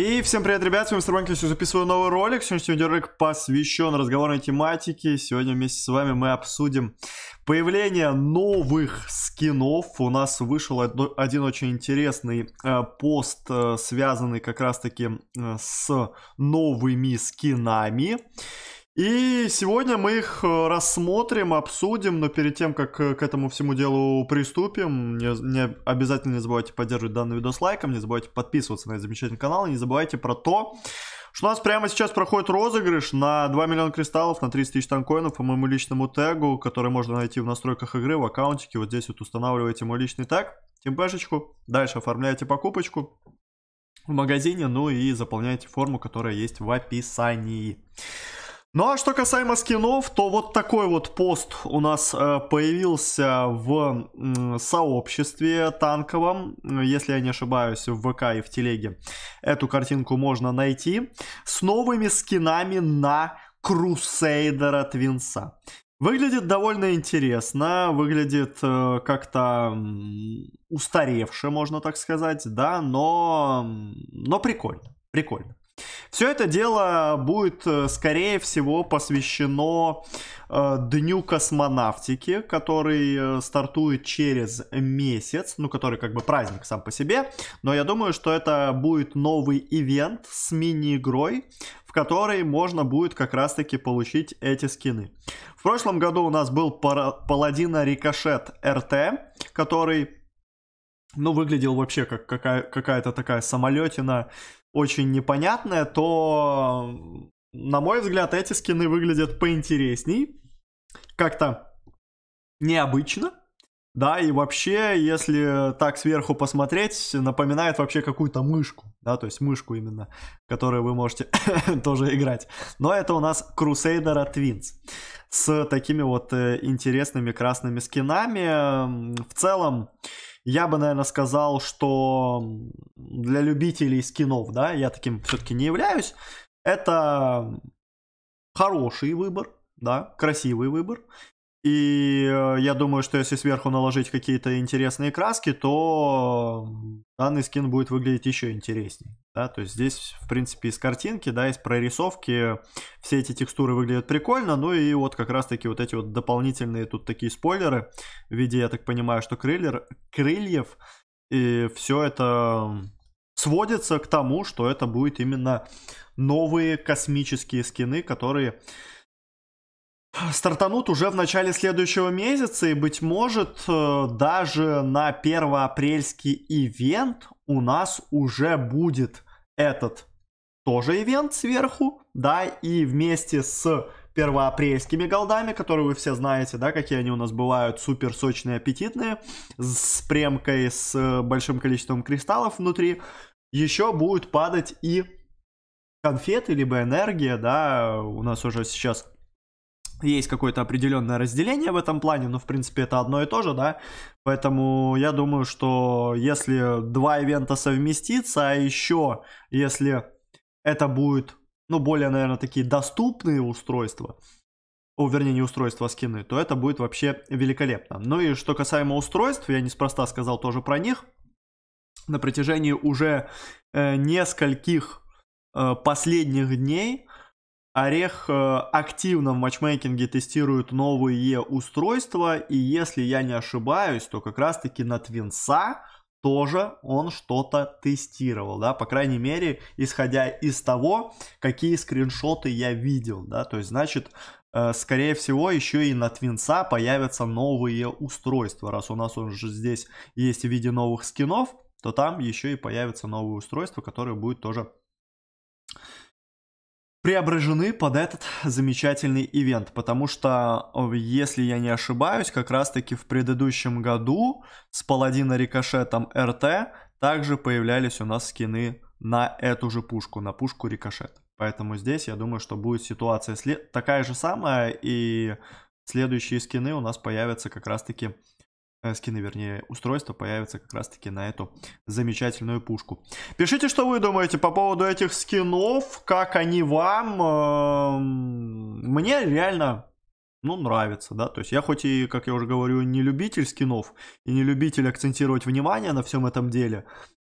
И всем привет, ребят, с вами Мистер Банкис, записываю новый ролик. Сегодняшний видеоролик посвящен разговорной тематике. Сегодня вместе с вами мы обсудим появление новых скинов. У нас вышел один очень интересный э, пост, э, связанный как раз-таки э, с новыми скинами. И сегодня мы их э, рассмотрим, обсудим, но перед тем, как э, к этому всему делу приступим, не, не, обязательно не забывайте поддерживать данный видос лайком, не забывайте подписываться на этот замечательный канал, не забывайте про то, что у нас прямо сейчас проходит розыгрыш на 2 миллиона кристаллов, на 30 тысяч танкоинов по моему личному тегу, который можно найти в настройках игры, в аккаунтике, вот здесь вот устанавливаете мой личный тег, темпешечку, дальше оформляете покупочку, в магазине, ну и заполняете форму, которая есть в описании. Ну а что касаемо скинов, то вот такой вот пост у нас э, появился в сообществе танковом, если я не ошибаюсь, в ВК и в Телеге. Эту картинку можно найти с новыми скинами на Крусейдера Твинса. Выглядит довольно интересно, выглядит э, как-то устаревше, можно так сказать, да, но, но прикольно, прикольно. Все это дело будет, э, скорее всего, посвящено э, Дню космонавтики, который э, стартует через месяц, ну, который как бы праздник сам по себе, но я думаю, что это будет новый ивент с мини-игрой, в которой можно будет как раз-таки получить эти скины. В прошлом году у нас был Паладина Рикошет РТ, который ну, выглядел вообще как какая- какая-то такая самолетина очень непонятное, то, на мой взгляд, эти скины выглядят поинтересней, как-то необычно, да, и вообще, если так сверху посмотреть, напоминает вообще какую-то мышку, да, то есть мышку именно, которую вы можете тоже играть. Но это у нас Crusader Twins с такими вот э, интересными красными скинами. В целом, я бы, наверное, сказал, что для любителей скинов, да, я таким все-таки не являюсь, это хороший выбор, да, красивый выбор. И э, я думаю, что если сверху наложить какие-то интересные краски, то данный скин будет выглядеть еще интереснее. Да? То есть здесь, в принципе, из картинки, да, из прорисовки все эти текстуры выглядят прикольно. Ну и вот как раз-таки вот эти вот дополнительные тут такие спойлеры в виде, я так понимаю, что крыльер, крыльев. И все это сводится к тому, что это будет именно новые космические скины, которые стартанут уже в начале следующего месяца, и, быть может, э, даже на 1 первоапрельский ивент у нас уже будет этот тоже ивент сверху, да, и вместе с первоапрельскими голдами, которые вы все знаете, да, какие они у нас бывают, супер сочные, аппетитные, с премкой, с э, большим количеством кристаллов внутри. Еще будет падать и конфеты, либо энергия, да, у нас уже сейчас есть какое-то определенное разделение в этом плане, но в принципе это одно и то же, да. Поэтому я думаю, что если два ивента совместиться, а еще если это будет ну, более, наверное, такие доступные устройства, о, вернее, не устройства, а скины, то это будет вообще великолепно. Ну и что касаемо устройств, я неспроста сказал тоже про них. На протяжении уже э, нескольких э, последних дней Орех э, активно в матчмейкинге тестирует новые устройства, и если я не ошибаюсь, то как раз-таки на Твинса, тоже он что-то тестировал, да, по крайней мере, исходя из того, какие скриншоты я видел, да, то есть, значит, э, скорее всего, еще и на Твинса появятся новые устройства, раз у нас он же здесь есть в виде новых скинов, то там еще и появятся новые устройства, которые будут тоже преображены под этот замечательный ивент, потому что, э, если я не ошибаюсь, как раз-таки в предыдущем году с Паладина Рикошетом РТ также появлялись у нас скины на эту же пушку, на пушку Рикошет. Поэтому здесь, я думаю, что будет ситуация след... такая же самая, и следующие скины у нас появятся как раз-таки Э, скины, вернее, устройства появятся как раз-таки на эту замечательную пушку. Пишите, что вы думаете по поводу этих скинов, как они вам. Эм, мне реально, ну, нравится, да, то есть я хоть и, как я уже говорю, не любитель скинов и не любитель акцентировать внимание на всем этом деле,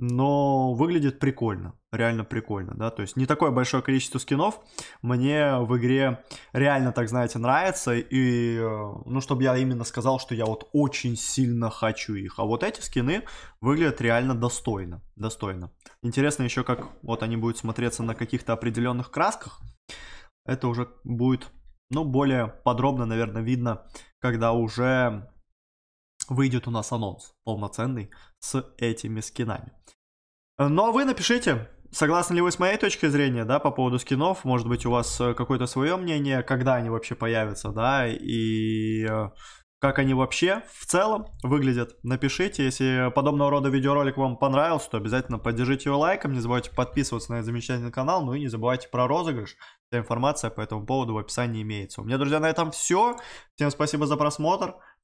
но выглядит прикольно, реально прикольно, да, то есть не такое большое количество скинов мне в игре реально, так знаете, нравится, и, э, ну, чтобы я именно сказал, что я вот очень сильно хочу их, а вот эти скины выглядят реально достойно, достойно. Интересно еще, как вот они будут смотреться на каких-то определенных красках, это уже будет, ну, более подробно, наверное, видно, когда уже выйдет у нас анонс полноценный с этими скинами. Но вы напишите, согласны ли вы с моей точки зрения, да, по поводу скинов, может быть, у вас э, какое-то свое мнение, когда они вообще появятся, да, и э, как они вообще в целом выглядят, напишите. Если подобного рода видеоролик вам понравился, то обязательно поддержите его лайком, не забывайте подписываться на этот замечательный канал, ну и не забывайте про розыгрыш. Вся информация по этому поводу в описании имеется. У меня, друзья, на этом все. Всем спасибо за просмотр.